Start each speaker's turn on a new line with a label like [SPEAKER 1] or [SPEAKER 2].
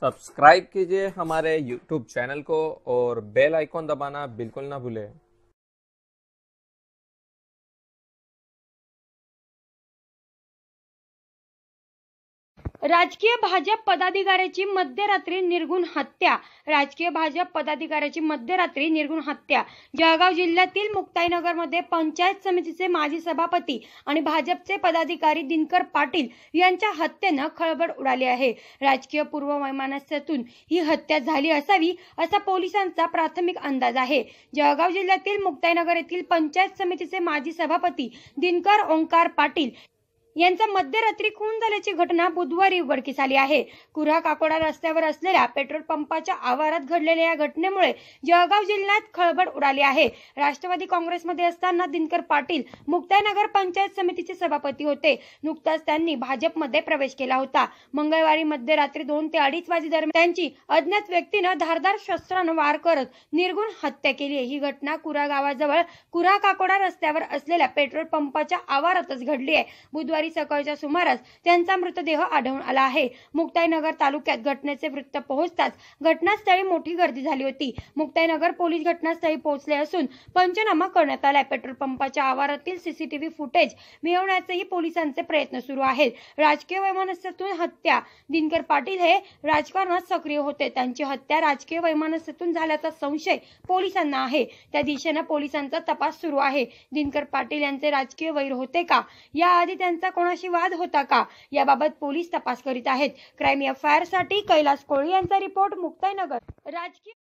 [SPEAKER 1] subscribe कीजिए हमारे YouTube channel को और बेल आइकॉन दबाना बिल्कुल ना भूले
[SPEAKER 2] राजकीय भाजप पदाधिकाऱ्याची मध्यरात्री निर्गुण हत्या राजकीय भाजप पदाधिकाऱ्याची मध्यरात्री निर्गुण हत्या जळगाव जिल्ह्यातील मुक्ताईनगरमध्ये पंचायत समितीचे माजी सभापती आणि भाजपचे पदाधिकारी दिनकर पाटील यांच्या हत्येनं खळबळ उडाली आहे राजकीय पूर्व वैमानस्यातून ही हत्या झाली असावी असा पोलिसांचा प्राथमिक अंदाज आहे जळगाव जिल्ह्यातील मुक्ताईनगर येथील पंचायत समितीचे माजी सभापती दिनकर ओंकार पाटील यांचा मध्यरात्री खून झाल्याची घटना बुधवारी उघडकीस आली आहे कुऱ्हा काकोडा रस्त्यावर असलेल्या पेट्रोल पंपाच्या आवारात घडलेल्या या घटनेमुळे जळगाव जिल्ह्यात खळबळ उडाली आहे राष्ट्रवादी काँग्रेसमध्ये असताना दिनकर पाटील मुक्ताईनगर पंचायत समितीचे सभापती होते नुकताच त्यांनी भाजपमध्ये प्रवेश केला होता मंगळवारी मध्यरात्री दोन ते अडीच वाजे त्यांची अज्ञात व्यक्तीनं धारदार शस्त्रानं वार करत निर्गुण हत्या केली ही घटना कुरा गावाजवळ कुरा काकोडा रस्त्यावर असलेल्या पेट्रोल पंपाच्या आवारातच घडली आहे बुधवारी गुरुवारी सकाळच्या सुमारास त्यांचा मृतदेह आढळून आला आहे मुक्ताईनगर तालुक्यात घटनेचे वृत्त पोहोचताच घटनास्थळी मोठी गर्दी झाली होती मुक्ताईनगर पोलीस घटनास्थळी पोहोचले असून पंचनामा करण्यात आला पेट्रोल पंपाच्या आवारातील सीसीटीव्ही फुटेज मिळवण्याचेही पोलिसांचे प्रयत्न सुरू आहेत राजकीय वैमानस्यातून हत्या दिनकर पाटील हे राजकारणात सक्रिय होते त्यांची हत्या राजकीय वैमानस्यातून झाल्याचा संशय पोलिसांना आहे त्या दिशेनं पोलिसांचा तपास सुरू आहे दिनकर पाटील यांचे राजकीय वैर होते का याआधी त्यांचा कोणाशी वाद होता का याबाबत पोलीस तपास करीत आहेत क्राईम एफ आय आर साठी कैलास कोळी यांचा रिपोर्ट मुक्ताईनगर राजकीय